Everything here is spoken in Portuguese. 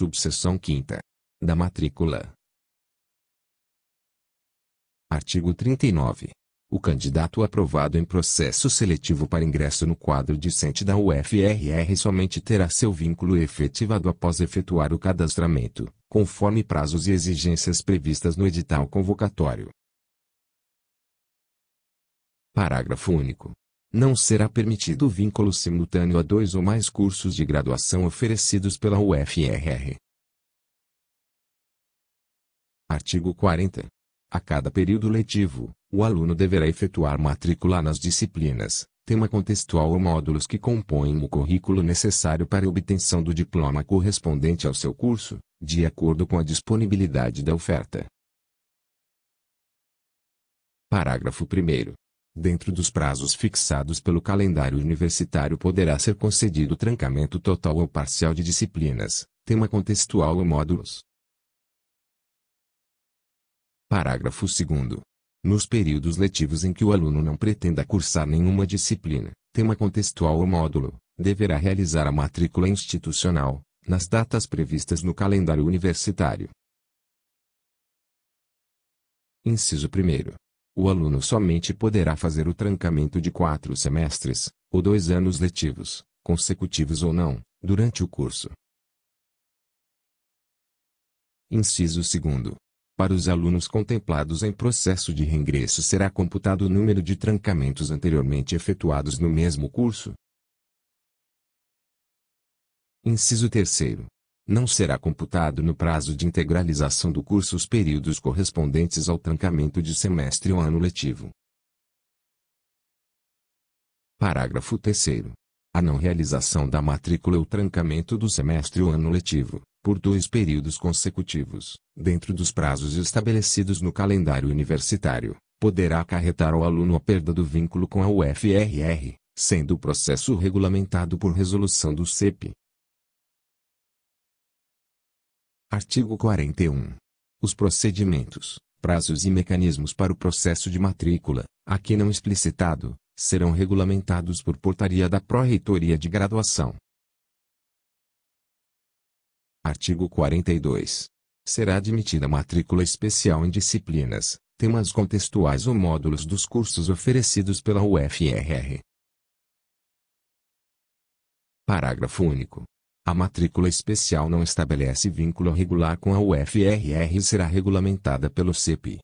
subseção 5 da matrícula. Artigo 39. O candidato aprovado em processo seletivo para ingresso no quadro discente da UFRR somente terá seu vínculo efetivado após efetuar o cadastramento, conforme prazos e exigências previstas no edital convocatório. Parágrafo único não será permitido vínculo simultâneo a dois ou mais cursos de graduação oferecidos pela UFRR. Artigo 40. A cada período letivo, o aluno deverá efetuar matrícula nas disciplinas, tema contextual ou módulos que compõem o currículo necessário para a obtenção do diploma correspondente ao seu curso, de acordo com a disponibilidade da oferta. Parágrafo 1 dentro dos prazos fixados pelo calendário universitário poderá ser concedido trancamento total ou parcial de disciplinas, tema contextual ou módulos. Parágrafo 2. Nos períodos letivos em que o aluno não pretenda cursar nenhuma disciplina, tema contextual ou módulo, deverá realizar a matrícula institucional, nas datas previstas no calendário universitário. Inciso 1. O aluno somente poderá fazer o trancamento de quatro semestres, ou dois anos letivos, consecutivos ou não, durante o curso. Inciso 2. Para os alunos contemplados em processo de reingresso será computado o número de trancamentos anteriormente efetuados no mesmo curso. Inciso 3 não será computado no prazo de integralização do curso os períodos correspondentes ao trancamento de semestre ou ano letivo. Parágrafo 3 a não realização da matrícula ou trancamento do semestre ou ano letivo, por dois períodos consecutivos, dentro dos prazos estabelecidos no calendário universitário, poderá acarretar ao aluno a perda do vínculo com a UFRR, sendo o processo regulamentado por resolução do CEP, Artigo 41. Os procedimentos, prazos e mecanismos para o processo de matrícula, aqui não explicitado, serão regulamentados por portaria da Pró-Reitoria de Graduação. Artigo 42. Será admitida matrícula especial em disciplinas, temas contextuais ou módulos dos cursos oferecidos pela UFRR. Parágrafo único. A matrícula especial não estabelece vínculo regular com a UFRR e será regulamentada pelo Cepi.